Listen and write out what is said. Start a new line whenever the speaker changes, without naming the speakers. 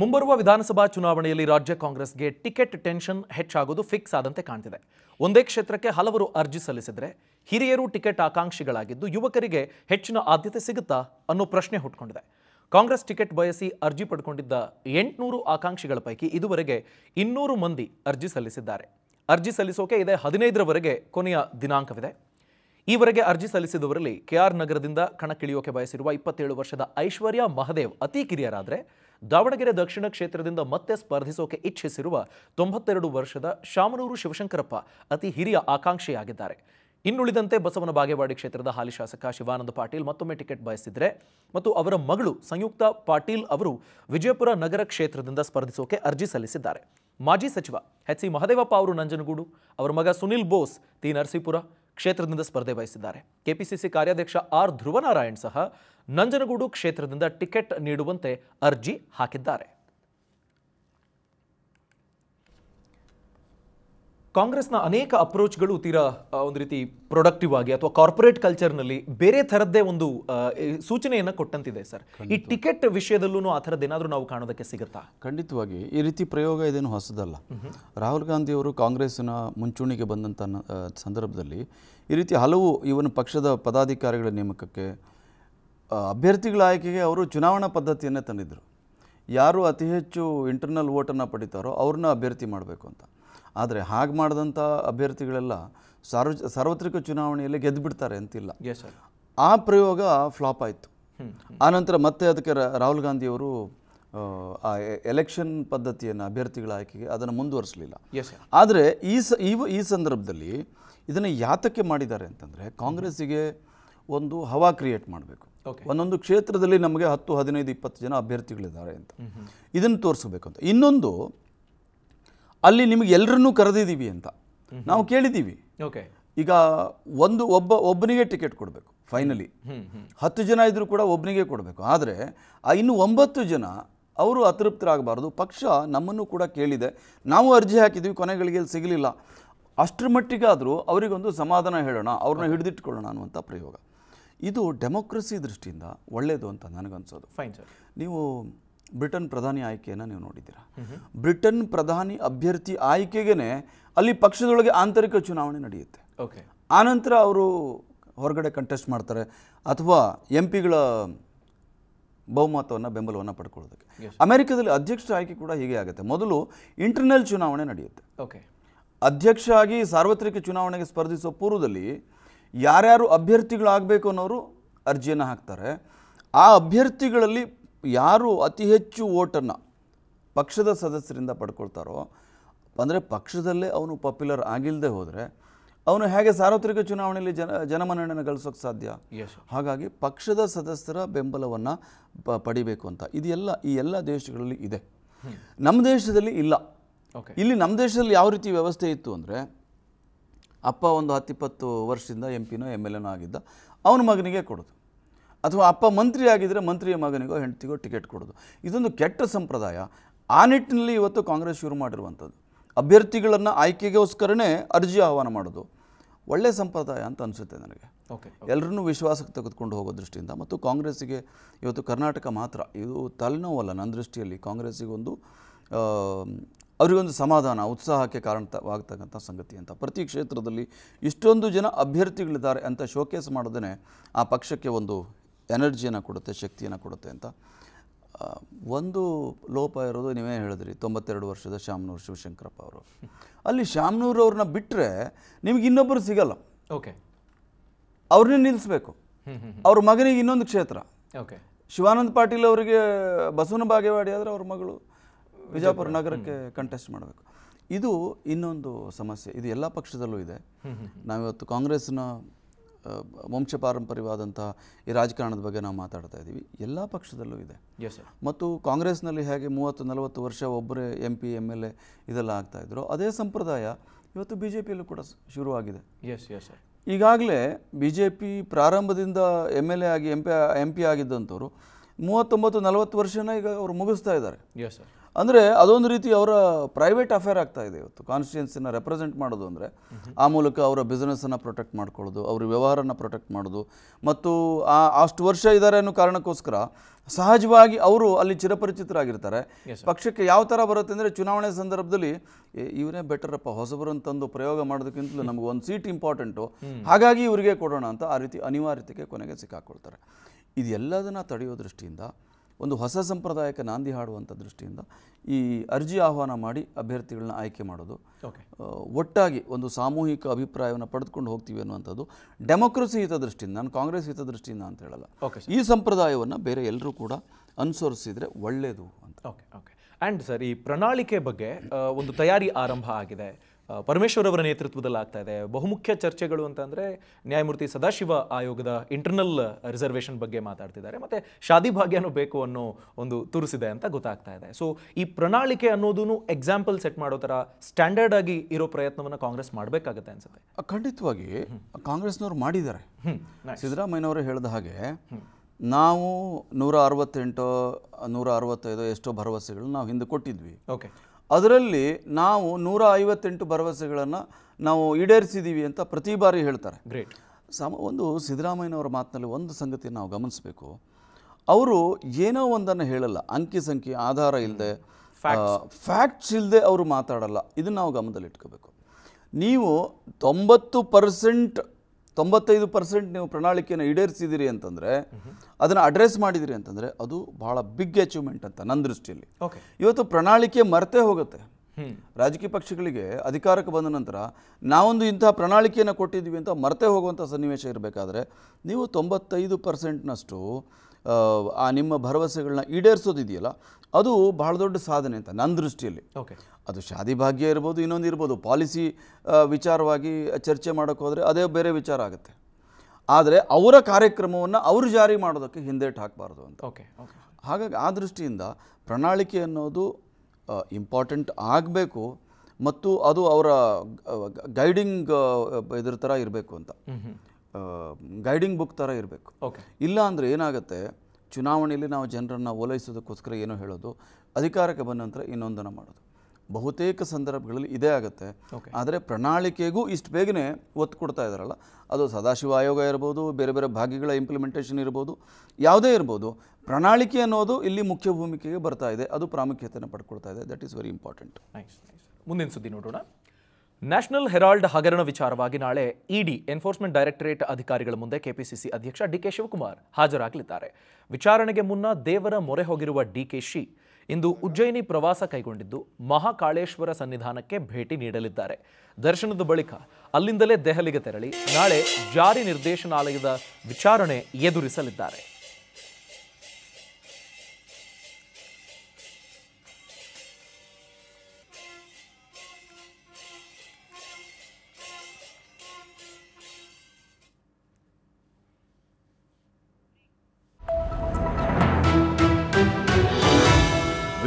ಮುಂಬರುವ ವಿಧಾನಸಭಾ ಚುನಾವಣೆಯಲ್ಲಿ ರಾಜ್ಯ ಕಾಂಗ್ರೆಸ್ಗೆ ಟಿಕೆಟ್ ಟೆನ್ಷನ್ ಹೆಚ್ಚಾಗೋದು ಫಿಕ್ಸ್ ಆದಂತೆ ಕಾಣ್ತಿದೆ ಒಂದೇ ಕ್ಷೇತ್ರಕ್ಕೆ ಹಲವರು ಅರ್ಜಿ ಸಲ್ಲಿಸಿದರೆ ಹಿರಿಯರು ಟಿಕೆಟ್ ಆಕಾಂಕ್ಷಿಗಳಾಗಿದ್ದು ಯುವಕರಿಗೆ ಹೆಚ್ಚಿನ ಆದ್ಯತೆ ಸಿಗುತ್ತಾ ಅನ್ನೋ ಪ್ರಶ್ನೆ ಹುಟ್ಕೊಂಡಿದೆ ಕಾಂಗ್ರೆಸ್ ಟಿಕೆಟ್ ಬಯಸಿ ಅರ್ಜಿ ಪಡ್ಕೊಂಡಿದ್ದ ಎಂಟುನೂರು ಆಕಾಂಕ್ಷಿಗಳ ಪೈಕಿ ಇದುವರೆಗೆ ಇನ್ನೂರು ಮಂದಿ ಅರ್ಜಿ ಸಲ್ಲಿಸಿದ್ದಾರೆ ಅರ್ಜಿ ಸಲ್ಲಿಸೋಕೆ ಇದೆ ಹದಿನೈದರವರೆಗೆ ಕೊನೆಯ ದಿನಾಂಕವಿದೆ ಈವರೆಗೆ ಅರ್ಜಿ ಸಲ್ಲಿಸಿದವರಲ್ಲಿ ಕೆಆರ್ ನಗರದಿಂದ ಕಣಕ್ಕಿಳಿಯೋಕೆ ಬಯಸಿರುವ ಇಪ್ಪತ್ತೇಳು ವರ್ಷದ ಐಶ್ವರ್ಯ ಮಹದೇವ್ ಅತಿ ಕಿರಿಯರಾದರೆ ದಾವಣಗೆರೆ ದಕ್ಷಿಣ ಕ್ಷೇತ್ರದಿಂದ ಮತ್ತೆ ಸ್ಪರ್ಧಿಸೋಕೆ ಇಚ್ಛಿಸಿರುವ ತೊಂಬತ್ತೆರಡು ವರ್ಷದ ಶಾಮನೂರು ಶಿವಶಂಕರಪ್ಪ ಅತಿ ಹಿರಿಯ ಆಕಾಂಕ್ಷಿಯಾಗಿದ್ದಾರೆ ಇನ್ನುಳಿದಂತೆ ಬಸವನ ಬಾಗೇವಾಡಿ ಕ್ಷೇತ್ರದ ಹಾಲಿ ಶಾಸಕ ಶಿವಾನಂದ ಪಾಟೀಲ್ ಮತ್ತೊಮ್ಮೆ ಟಿಕೆಟ್ ಬಯಸಿದ್ರೆ ಮತ್ತು ಅವರ ಮಗಳು ಸಂಯುಕ್ತ ಪಾಟೀಲ್ ಅವರು ವಿಜಯಪುರ ನಗರ ಕ್ಷೇತ್ರದಿಂದ ಸ್ಪರ್ಧಿಸೋಕೆ ಅರ್ಜಿ ಸಲ್ಲಿಸಿದ್ದಾರೆ ಮಾಜಿ ಸಚಿವ ಎಚ್ ಸಿ ಮಹದೇವಪ್ಪ ಅವರು ನಂಜನಗೂಡು ಅವರ ಮಗ ಸುನಿಲ್ ಬೋಸ್ ತಿ ನರಸೀಪುರ ಕ್ಷೇತ್ರದಿಂದ ಸ್ಪರ್ಧೆ ಬಯಸಿದ್ದಾರೆ ಕೆಪಿಸಿಸಿ ಕಾರ್ಯಾಧ್ಯಕ್ಷ ಆರ್ ಧ್ರುವನಾರಾಯಣ್ ಸಹ ನಂಜನಗೂಡು ಕ್ಷೇತ್ರದಿಂದ ಟಿಕೆಟ್ ನೀಡುವಂತೆ ಅರ್ಜಿ ಹಾಕಿದ್ದಾರೆ ಕಾಂಗ್ರೆಸ್ನ ಅನೇಕ ಅಪ್ರೋಚ್ಗಳು ತೀರಾ ಒಂದು ರೀತಿ ಪ್ರೊಡಕ್ಟಿವ್ ಆಗಿ ಅಥವಾ ಕಾರ್ಪೊರೇಟ್ ಕಲ್ಚರ್ನಲ್ಲಿ
ಬೇರೆ ಥರದ್ದೇ ಒಂದು
ಸೂಚನೆಯನ್ನು ಕೊಟ್ಟಂತಿದೆ ಸರ್ ಈ ಟಿಕೆಟ್ ವಿಷಯದಲ್ಲೂ ಆ ಥರದ್ದು ಏನಾದರೂ ನಾವು ಕಾಣೋದಕ್ಕೆ ಸಿಗುತ್ತಾ
ಖಂಡಿತವಾಗಿ ಈ ರೀತಿ ಪ್ರಯೋಗ ಇದೇನು ಹೊಸದಲ್ಲ ರಾಹುಲ್ ಗಾಂಧಿ ಅವರು ಕಾಂಗ್ರೆಸ್ನ ಮುಂಚೂಣಿಗೆ ಬಂದಂಥ ಸಂದರ್ಭದಲ್ಲಿ ಈ ರೀತಿ ಹಲವು ಇವನ ಪಕ್ಷದ ಪದಾಧಿಕಾರಿಗಳ ನೇಮಕಕ್ಕೆ ಅಭ್ಯರ್ಥಿಗಳ ಆಯ್ಕೆಗೆ ಅವರು ಚುನಾವಣಾ ಪದ್ಧತಿಯನ್ನೇ ತಂದಿದ್ದರು ಯಾರು ಅತಿ ಹೆಚ್ಚು ಇಂಟರ್ನಲ್ ವೋಟನ್ನು ಪಡಿತಾರೋ ಅವ್ರನ್ನ ಅಭ್ಯರ್ಥಿ ಮಾಡಬೇಕು ಅಂತ ಆದರೆ ಹಾಗೆ ಮಾಡಿದಂಥ ಅಭ್ಯರ್ಥಿಗಳೆಲ್ಲ ಸಾರ್ವ ಸಾರ್ವತ್ರಿಕ ಚುನಾವಣೆಯಲ್ಲಿ ಗೆದ್ದು ಬಿಡ್ತಾರೆ ಅಂತಿಲ್ಲ ಆ ಪ್ರಯೋಗ ಫ್ಲಾಪ್ ಆಯಿತು ಆನಂತರ ಮತ್ತೆ ಅದಕ್ಕೆ ರಾಹುಲ್ ಗಾಂಧಿಯವರು ಆ ಎಲೆಕ್ಷನ್ ಪದ್ಧತಿಯನ್ನು ಅಭ್ಯರ್ಥಿಗಳ ಆಯ್ಕೆಗೆ ಅದನ್ನು ಮುಂದುವರಿಸಲಿಲ್ಲ ಆದರೆ ಈ ಸ ಈ ಸಂದರ್ಭದಲ್ಲಿ ಇದನ್ನು ಯಾತಕ್ಕೆ ಮಾಡಿದ್ದಾರೆ ಅಂತಂದರೆ ಕಾಂಗ್ರೆಸ್ಸಿಗೆ ಒಂದು ಹವಾ ಕ್ರಿಯೇಟ್ ಮಾಡಬೇಕು ಒಂದೊಂದು ಕ್ಷೇತ್ರದಲ್ಲಿ ನಮಗೆ ಹತ್ತು ಹದಿನೈದು ಇಪ್ಪತ್ತು ಜನ ಅಭ್ಯರ್ಥಿಗಳಿದ್ದಾರೆ ಅಂತ ಇದನ್ನು ತೋರಿಸಬೇಕು ಅಂತ ಇನ್ನೊಂದು ಅಲ್ಲಿ ನಿಮಗೆ ಎಲ್ಲರನ್ನೂ ಕರೆದಿದ್ದೀವಿ ಅಂತ ನಾವು ಕೇಳಿದ್ದೀವಿ ಓಕೆ ಈಗ ಒಂದು ಒಬ್ಬ ಒಬ್ಬನಿಗೆ ಟಿಕೆಟ್ ಕೊಡಬೇಕು ಫೈನಲಿ ಹತ್ತು ಜನ ಇದ್ದರೂ ಕೂಡ ಒಬ್ಬನಿಗೆ ಕೊಡಬೇಕು ಆದರೆ ಇನ್ನು ಒಂಬತ್ತು ಜನ ಅವರು ಅತೃಪ್ತರಾಗಬಾರ್ದು ಪಕ್ಷ ನಮ್ಮನ್ನು ಕೂಡ ಕೇಳಿದೆ ನಾವು ಅರ್ಜಿ ಹಾಕಿದ್ವಿ ಕೊನೆಗಳಿಗೆ ಸಿಗಲಿಲ್ಲ ಅಷ್ಟರ ಮಟ್ಟಿಗಾದರೂ ಅವರಿಗೊಂದು ಸಮಾಧಾನ ಹೇಳೋಣ ಅವ್ರನ್ನ ಹಿಡಿದಿಟ್ಕೊಳ್ಳೋಣ ಅನ್ನುವಂಥ ಪ್ರಯೋಗ ಇದು ಡೆಮೋಕ್ರಸಿ ದೃಷ್ಟಿಯಿಂದ ಒಳ್ಳೆಯದು ಅಂತ ನನಗನ್ಸೋದು ಫೈನ್ ಸರ್ ನೀವು ಬ್ರಿಟನ್ ಪ್ರಧಾನಿ ಆಯ್ಕೆಯನ್ನು ನೀವು ನೋಡಿದ್ದೀರಾ ಬ್ರಿಟನ್ ಪ್ರಧಾನಿ ಅಭ್ಯರ್ಥಿ ಆಯ್ಕೆಗೇ ಅಲ್ಲಿ ಪಕ್ಷದೊಳಗೆ ಆಂತರಿಕ ಚುನಾವಣೆ ನಡೆಯುತ್ತೆ ಓಕೆ ಆನಂತರ ಅವರು ಹೊರಗಡೆ ಕಂಟೆಸ್ಟ್ ಮಾಡ್ತಾರೆ ಅಥವಾ ಎಂ ಪಿಗಳ ಬಹುಮತವನ್ನು ಬೆಂಬಲವನ್ನು ಪಡ್ಕೊಳ್ಳೋದಕ್ಕೆ ಅಮೆರಿಕದಲ್ಲಿ ಅಧ್ಯಕ್ಷ ಆಯ್ಕೆ ಕೂಡ ಹೀಗೆ ಆಗುತ್ತೆ ಮೊದಲು ಇಂಟರ್ನಲ್ ಚುನಾವಣೆ ನಡೆಯುತ್ತೆ ಓಕೆ ಅಧ್ಯಕ್ಷ ಆಗಿ ಸಾರ್ವತ್ರಿಕ ಚುನಾವಣೆಗೆ ಸ್ಪರ್ಧಿಸುವ ಪೂರ್ವದಲ್ಲಿ ಯಾರ್ಯಾರು ಅಭ್ಯರ್ಥಿಗಳಾಗಬೇಕು ಅನ್ನೋರು ಅರ್ಜಿಯನ್ನು ಹಾಕ್ತಾರೆ ಆ ಅಭ್ಯರ್ಥಿಗಳಲ್ಲಿ ಯಾರು ಅತಿ ಹೆಚ್ಚು ಓಟನ್ನು ಪಕ್ಷದ ಸದಸ್ಯರಿಂದ ಪಡ್ಕೊಳ್ತಾರೋ ಅಂದರೆ ಪಕ್ಷದಲ್ಲೇ ಅವನು ಪಾಪ್ಯುಲರ್ ಆಗಿಲ್ಲದೆ ಹೋದರೆ ಅವನು ಹೇಗೆ ಸಾರ್ವತ್ರಿಕ ಚುನಾವಣೆಯಲ್ಲಿ ಜನ ಜನಮನ್ನಣೆಯನ್ನು ಗಳಿಸೋಕ್ಕೆ ಸಾಧ್ಯ ಹಾಗಾಗಿ ಪಕ್ಷದ ಸದಸ್ಯರ ಬೆಂಬಲವನ್ನು ಪಡಿಬೇಕು ಅಂತ ಇದೆಲ್ಲ ಈ ಎಲ್ಲ ದೇಶಗಳಲ್ಲಿ ಇದೆ ನಮ್ಮ ದೇಶದಲ್ಲಿ ಇಲ್ಲ ಇಲ್ಲಿ ನಮ್ಮ ದೇಶದಲ್ಲಿ ಯಾವ ರೀತಿ ವ್ಯವಸ್ಥೆ ಇತ್ತು ಅಂದರೆ ಅಪ್ಪ ಒಂದು ಹತ್ತಿಪ್ಪತ್ತು ವರ್ಷದಿಂದ ಎಂ ಪಿನೋ ಎಮ್ ಎಲ್ ಎನೋ ಆಗಿದ್ದ ಅವನ ಮಗನಿಗೆ ಕೊಡೋದು ಅಥವಾ ಅಪ್ಪ ಮಂತ್ರಿ ಆಗಿದ್ದರೆ ಮಂತ್ರಿಯ ಮಗನಿಗೋ ಹೆಂಡತಿಗೋ ಟಿಕೆಟ್ ಕೊಡೋದು ಇದೊಂದು ಕೆಟ್ಟ ಸಂಪ್ರದಾಯ ಆ ನಿಟ್ಟಿನಲ್ಲಿ ಇವತ್ತು ಕಾಂಗ್ರೆಸ್ ಶುರು ಮಾಡಿರುವಂಥದ್ದು ಅಭ್ಯರ್ಥಿಗಳನ್ನು ಆಯ್ಕೆಗೋಸ್ಕರನೇ ಅರ್ಜಿ ಆಹ್ವಾನ ಮಾಡೋದು ಒಳ್ಳೆಯ ಸಂಪ್ರದಾಯ ಅಂತ ಅನಿಸುತ್ತೆ ನನಗೆ ಓಕೆ ಎಲ್ಲರನ್ನೂ ವಿಶ್ವಾಸಕ್ಕೆ ತೆಗೆದುಕೊಂಡು ಹೋಗೋ ದೃಷ್ಟಿಯಿಂದ ಮತ್ತು ಕಾಂಗ್ರೆಸ್ಸಿಗೆ ಇವತ್ತು ಕರ್ನಾಟಕ ಮಾತ್ರ ಇದು ತಲೆನೋವಲ್ಲ ನನ್ನ ದೃಷ್ಟಿಯಲ್ಲಿ ಕಾಂಗ್ರೆಸ್ಸಿಗೊಂದು ಅವರಿಗೊಂದು ಸಮಾಧಾನ ಉತ್ಸಾಹಕ್ಕೆ ಕಾರಣವಾಗ್ತಕ್ಕಂಥ ಸಂಗತಿ ಅಂತ ಪ್ರತಿ ಕ್ಷೇತ್ರದಲ್ಲಿ ಇಷ್ಟೊಂದು ಜನ ಅಭ್ಯರ್ಥಿಗಳಿದ್ದಾರೆ ಅಂತ ಶೋಕೇಸ್ ಮಾಡೋದೇ ಆ ಪಕ್ಷಕ್ಕೆ ಒಂದು ಎನರ್ಜಿಯನ್ನು ಕೊಡುತ್ತೆ ಶಕ್ತಿಯನ್ನು ಕೊಡುತ್ತೆ ಅಂತ ಒಂದು ಲೋಪ ಇರೋದು ನೀವೇ ಹೇಳಿದ್ರಿ ತೊಂಬತ್ತೆರಡು ವರ್ಷದ ಶಾಮನೂರು ಶಿವಶಂಕರಪ್ಪ ಅವರು ಅಲ್ಲಿ ಶಾಮನೂರು ಅವ್ರನ್ನ ಬಿಟ್ಟರೆ ನಿಮ್ಗೆ ಇನ್ನೊಬ್ಬರು ಸಿಗಲ್ಲ ಓಕೆ ಅವ್ರನ್ನೇ ನಿಲ್ಲಿಸಬೇಕು ಅವ್ರ ಮಗನಿಗೆ ಇನ್ನೊಂದು ಕ್ಷೇತ್ರ ಓಕೆ ಶಿವಾನಂದ ಪಾಟೀಲ್ ಅವರಿಗೆ ಬಸವನ ಬಾಗೇವಾಡಿ ಆದರೆ ಅವ್ರ ಮಗಳು ವಿಜಯಪುರ ನಗರಕ್ಕೆ ಕಂಟೆಸ್ಟ್ ಮಾಡಬೇಕು ಇದು ಇನ್ನೊಂದು ಸಮಸ್ಯೆ ಇದು ಎಲ್ಲ ಪಕ್ಷದಲ್ಲೂ ಇದೆ ನಾವಿವತ್ತು ಕಾಂಗ್ರೆಸ್ನ ವಂಶ ಪಾರಂಪರ್ಯವಾದಂತಹ ಈ ರಾಜಕಾರಣದ ಬಗ್ಗೆ ನಾವು ಮಾತಾಡ್ತಾ ಇದ್ದೀವಿ ಎಲ್ಲ ಪಕ್ಷದಲ್ಲೂ ಇದೆ ಮತ್ತು ಕಾಂಗ್ರೆಸ್ನಲ್ಲಿ ಹೇಗೆ ಮೂವತ್ತು ನಲವತ್ತು ವರ್ಷ ಒಬ್ಬರೇ M P M L A ಇದೆಲ್ಲ ಆಗ್ತಾಯಿದ್ರು ಅದೇ ಸಂಪ್ರದಾಯ ಇವತ್ತು ಬಿ ಜೆ ಪಿಯಲ್ಲೂ ಕೂಡ ಶುರುವಾಗಿದೆ ಈಗಾಗಲೇ ಬಿ ಜೆ ಪಿ ಪ್ರಾರಂಭದಿಂದ ಎಮ್ ಎಲ್ ಎ ಆಗಿ ಎಂ ಪಿ ಎಂ ಪಿ ಆಗಿದ್ದಂಥವ್ರು ಮೂವತ್ತೊಂಬತ್ತು ನಲವತ್ತು ವರ್ಷನ ಈಗ ಅವರು ಮುಗಿಸ್ತಾ ಇದ್ದಾರೆ ಅಂದರೆ ಅದೊಂದು ರೀತಿ ಅವರ ಪ್ರೈವೇಟ್ ಅಫೇರ್ ಆಗ್ತಾ ಇದೆ ಇವತ್ತು ಕಾನ್ಸ್ಟಿಟ್ಯೂನ್ಸಿನ ರೆಪ್ರೆಸೆಂಟ್ ಮಾಡೋದು ಅಂದರೆ ಆ ಮೂಲಕ ಅವರ ಬಿಸ್ನೆಸ್ಸನ್ನು ಪ್ರೊಟೆಕ್ಟ್ ಮಾಡ್ಕೊಳ್ಳೋದು ಅವ್ರ ವ್ಯವಹಾರನ ಪ್ರೊಟೆಕ್ಟ್ ಮಾಡೋದು ಮತ್ತು ಆ ಅಷ್ಟು ವರ್ಷ ಇದ್ದಾರೆ ಅನ್ನೋ ಕಾರಣಕ್ಕೋಸ್ಕರ ಸಹಜವಾಗಿ ಅವರು ಅಲ್ಲಿ ಚಿರಪರಿಚಿತರಾಗಿರ್ತಾರೆ ಪಕ್ಷಕ್ಕೆ ಯಾವ ಥರ ಬರುತ್ತೆ ಅಂದರೆ ಚುನಾವಣೆ ಸಂದರ್ಭದಲ್ಲಿ ಇವನೇ ಬೆಟರಪ್ಪ ಹೊಸಬರನ್ನು ತಂದು ಪ್ರಯೋಗ ಮಾಡೋದಕ್ಕಿಂತಲೂ ನಮಗೆ ಒಂದು ಸೀಟ್ ಇಂಪಾರ್ಟೆಂಟು ಹಾಗಾಗಿ ಇವರಿಗೆ ಕೊಡೋಣ ಅಂತ ಆ ರೀತಿ ಅನಿವಾರ್ಯತೆಗೆ ಕೊನೆಗೆ ಸಿಕ್ಕಾಕ್ಕೊಳ್ತಾರೆ ಇದೆಲ್ಲದನ್ನು ತಡೆಯೋ ದೃಷ್ಟಿಯಿಂದ ಒಂದು ಹೊಸ ಸಂಪ್ರದಾಯಕ್ಕೆ ನಾಂದಿ ಹಾಡುವಂಥ ದೃಷ್ಟಿಯಿಂದ ಈ ಅರ್ಜಿ ಆಹ್ವಾನ ಮಾಡಿ ಅಭ್ಯರ್ಥಿಗಳನ್ನ ಆಯ್ಕೆ ಮಾಡೋದು ಒಟ್ಟಾಗಿ ಒಂದು ಸಾಮೂಹಿಕ ಅಭಿಪ್ರಾಯವನ್ನು ಪಡೆದುಕೊಂಡು ಹೋಗ್ತೀವಿ ಅನ್ನುವಂಥದ್ದು ಹಿತ ದೃಷ್ಟಿಯಿಂದ ನಾನು ಕಾಂಗ್ರೆಸ್ ಹಿತದೃಷ್ಟಿಯಿಂದ ಅಂತ ಹೇಳಲ್ಲ ಈ ಸಂಪ್ರದಾಯವನ್ನು ಬೇರೆ ಎಲ್ಲರೂ ಕೂಡ ಅನುಸರಿಸಿದರೆ ಒಳ್ಳೆಯದು
ಅಂತ ಓಕೆ ಓಕೆ ಆ್ಯಂಡ್ ಸರ್ ಈ ಪ್ರಣಾಳಿಕೆ ಬಗ್ಗೆ ಒಂದು ತಯಾರಿ ಆರಂಭ ಆಗಿದೆ ಪರಮೇಶ್ವರ್ ಅವರ ನೇತೃತ್ವದಲ್ಲಿ ಆಗ್ತಾ ಇದೆ ಬಹುಮುಖ್ಯ ಚರ್ಚೆಗಳು ಅಂತಂದರೆ ನ್ಯಾಯಮೂರ್ತಿ ಸದಾಶಿವ ಆಯೋಗದ ಇಂಟರ್ನಲ್ ರಿಸರ್ವೇಷನ್ ಬಗ್ಗೆ ಮಾತಾಡ್ತಿದ್ದಾರೆ ಮತ್ತು ಶಾದಿ ಭಾಗ್ಯನೂ ಬೇಕು ಅನ್ನೋ ಒಂದು ತುರಿಸಿದೆ ಅಂತ ಗೊತ್ತಾಗ್ತಾ ಇದೆ ಸೊ ಈ ಪ್ರಣಾಳಿಕೆ ಅನ್ನೋದನ್ನು ಎಕ್ಸಾಂಪಲ್ ಸೆಟ್ ಮಾಡೋ ಥರ ಸ್ಟ್ಯಾಂಡರ್ಡ್ ಆಗಿ ಇರೋ ಪ್ರಯತ್ನವನ್ನು ಕಾಂಗ್ರೆಸ್ ಮಾಡಬೇಕಾಗತ್ತೆ ಅನ್ಸುತ್ತೆ
ಖಂಡಿತವಾಗಿ ಕಾಂಗ್ರೆಸ್ನವರು ಮಾಡಿದ್ದಾರೆ ಸಿದ್ದರಾಮಯ್ಯನವರು ಹೇಳಿದ ಹಾಗೆ ನಾವು ನೂರ ಅರವತ್ತೆಂಟು ನೂರ ಅರವತ್ತೈದು ಎಷ್ಟೋ ಭರವಸೆಗಳನ್ನ ನಾವು ಹಿಂದೆ ಕೊಟ್ಟಿದ್ವಿ ಓಕೆ ಅದರಲ್ಲಿ ನಾವು ನೂರ ಐವತ್ತೆಂಟು ಭರವಸೆಗಳನ್ನು ನಾವು ಈಡೇರಿಸಿದ್ದೀವಿ ಅಂತ ಪ್ರತಿ ಬಾರಿ ಹೇಳ್ತಾರೆ ಗ್ರೇಟ್ ಸಮ ಒಂದು ಸಿದ್ದರಾಮಯ್ಯನವರ ಮಾತಿನಲ್ಲಿ ಒಂದು ಸಂಗತಿ ನಾವು ಗಮನಿಸಬೇಕು ಅವರು ಏನೋ ಒಂದನ್ನು ಹೇಳಲ್ಲ ಅಂಕಿ ಸಂಖ್ಯೆ ಆಧಾರ ಇಲ್ಲದೆ ಫ್ಯಾಕ್ಟ್ಸ್ ಇಲ್ಲದೆ ಅವರು ಮಾತಾಡಲ್ಲ ಇದನ್ನು ನಾವು ಗಮನದಲ್ಲಿ ಇಟ್ಕೋಬೇಕು ನೀವು ತೊಂಬತ್ತು ಪರ್ಸೆಂಟ್ ತೊಂಬತ್ತೈದು ಪರ್ಸೆಂಟ್ ನೀವು ಪ್ರಣಾಳಿಕೆಯನ್ನು ಈಡೇರಿಸಿದಿರಿ ಅಂತಂದರೆ ಅದನ್ನು ಅಡ್ರೆಸ್ ಮಾಡಿದಿರಿ ಅಂತಂದರೆ ಅದು ಬಹಳ ಬಿಗ್ ಅಚೀವ್ಮೆಂಟ್ ಅಂತ ನನ್ನ ದೃಷ್ಟಿಯಲ್ಲಿ ಇವತ್ತು ಪ್ರಣಾಳಿಕೆ ಮರೆತೇ ಹೋಗುತ್ತೆ ರಾಜಕೀಯ ಪಕ್ಷಗಳಿಗೆ ಅಧಿಕಾರಕ್ಕೆ ಬಂದ ನಂತರ ನಾವೊಂದು ಇಂತಹ ಪ್ರಣಾಳಿಕೆಯನ್ನು ಕೊಟ್ಟಿದ್ದೀವಿ ಅಂತ ಮರೆತೇ ಹೋಗುವಂಥ ಸನ್ನಿವೇಶ ಇರಬೇಕಾದ್ರೆ ನೀವು ತೊಂಬತ್ತೈದು ಪರ್ಸೆಂಟ್ನಷ್ಟು ಆ ನಿಮ್ಮ ಭರವಸೆಗಳನ್ನ ಈಡೇರಿಸೋದಿದೆಯಲ್ಲ ಅದು ಬಹಳ ದೊಡ್ಡ ಸಾಧನೆ ಅಂತ ನನ್ನ ದೃಷ್ಟಿಯಲ್ಲಿ ಓಕೆ ಅದು ಶಾದಿ ಭಾಗ್ಯ ಇರ್ಬೋದು ಇನ್ನೊಂದು ಇರ್ಬೋದು ಪಾಲಿಸಿ ವಿಚಾರವಾಗಿ ಚರ್ಚೆ ಮಾಡೋಕ್ಕೆ ಹೋದರೆ ಅದೇ ಬೇರೆ ವಿಚಾರ ಆಗುತ್ತೆ ಆದರೆ ಅವರ ಕಾರ್ಯಕ್ರಮವನ್ನು ಅವರು ಜಾರಿ ಮಾಡೋದಕ್ಕೆ ಹಿಂದೇಟು ಹಾಕಬಾರ್ದು ಅಂತ ಓಕೆ ಓಕೆ ಹಾಗಾಗಿ ಆ ದೃಷ್ಟಿಯಿಂದ ಪ್ರಣಾಳಿಕೆ ಅನ್ನೋದು ಇಂಪಾರ್ಟೆಂಟ್ ಆಗಬೇಕು ಮತ್ತು ಅದು ಅವರ ಗೈಡಿಂಗ್ ಇದ್ರ ಥರ ಇರಬೇಕು ಅಂತ ಗೈಡಿಂಗ್ ಬುಕ್ ಥರ ಇರಬೇಕು ಇಲ್ಲ ಅಂದರೆ ಏನಾಗುತ್ತೆ ಚುನಾವಣೆಯಲ್ಲಿ ನಾವು ಜನರನ್ನು ಓಲೈಸೋದಕ್ಕೋಸ್ಕರ ಏನೋ ಹೇಳೋದು ಅಧಿಕಾರಕ್ಕೆ ಬಂದ ನಂತರ ಇನ್ನೊಂದನ್ನು ಮಾಡೋದು ಬಹುತೇಕ ಸಂದರ್ಭಗಳಲ್ಲಿ ಇದೇ ಆಗುತ್ತೆ ಆದರೆ ಪ್ರಣಾಳಿಕೆಗೂ ಇಷ್ಟು ಬೇಗನೆ ಒತ್ತು ಕೊಡ್ತಾ ಇದ್ದಾರಲ್ಲ ಅದು ಸದಾಶಿವ ಆಯೋಗ ಇರ್ಬೋದು ಬೇರೆ ಬೇರೆ ಭಾಗಿಗಳ ಇಂಪ್ಲಿಮೆಂಟೇಷನ್ ಇರ್ಬೋದು ಯಾವುದೇ ಇರ್ಬೋದು ಪ್ರಣಾಳಿಕೆ ಅನ್ನೋದು ಇಲ್ಲಿ ಮುಖ್ಯ ಭೂಮಿಕೆಗೆ ಬರ್ತಾ ಇದೆ ಅದು ಪ್ರಾಮುಖ್ಯತೆಯನ್ನು ಪಡ್ಕೊಳ್ತಾ ಇದೆ ದಟ್ ಈಸ್ ವೆರಿ ಇಂಪಾರ್ಟೆಂಟ್ ಮುಂದಿನ ಸುದ್ದಿ ನೋಡೋಣ
ನ್ಯಾಷನಲ್ ಹೆರಾಲ್ಡ್ ಹಗರಣ ವಿಚಾರವಾಗಿ ನಾಳೆ ಇಡಿ ಎನ್ಫೋರ್ಸ್ಮೆಂಟ್ ಡೈರೆಕ್ಟರೇಟ್ ಅಧಿಕಾರಿಗಳ ಮುಂದೆ ಕೆಪಿಸಿಸಿ ಅಧ್ಯಕ್ಷ ಡಿಕೆ ಶಿವಕುಮಾರ್ ಹಾಜರಾಗಲಿದ್ದಾರೆ ವಿಚಾರಣೆಗೆ ಮುನ್ನ ದೇವರ ಮೊರೆ ಹೋಗಿರುವ ಡಿಕೆಶಿ ಇಂದು ಉಜ್ಜಯಿನಿ ಪ್ರವಾಸ ಕೈಗೊಂಡಿದ್ದು ಮಹಾಕಾಳೇಶ್ವರ ಸನ್ನಿಧಾನಕ್ಕೆ ಭೇಟಿ ನೀಡಲಿದ್ದಾರೆ ದರ್ಶನದ ಬಳಿಕ ಅಲ್ಲಿಂದಲೇ ದೆಹಲಿಗೆ ತೆರಳಿ ನಾಳೆ ಜಾರಿ ನಿರ್ದೇಶನಾಲಯದ ವಿಚಾರಣೆ ಎದುರಿಸಲಿದ್ದಾರೆ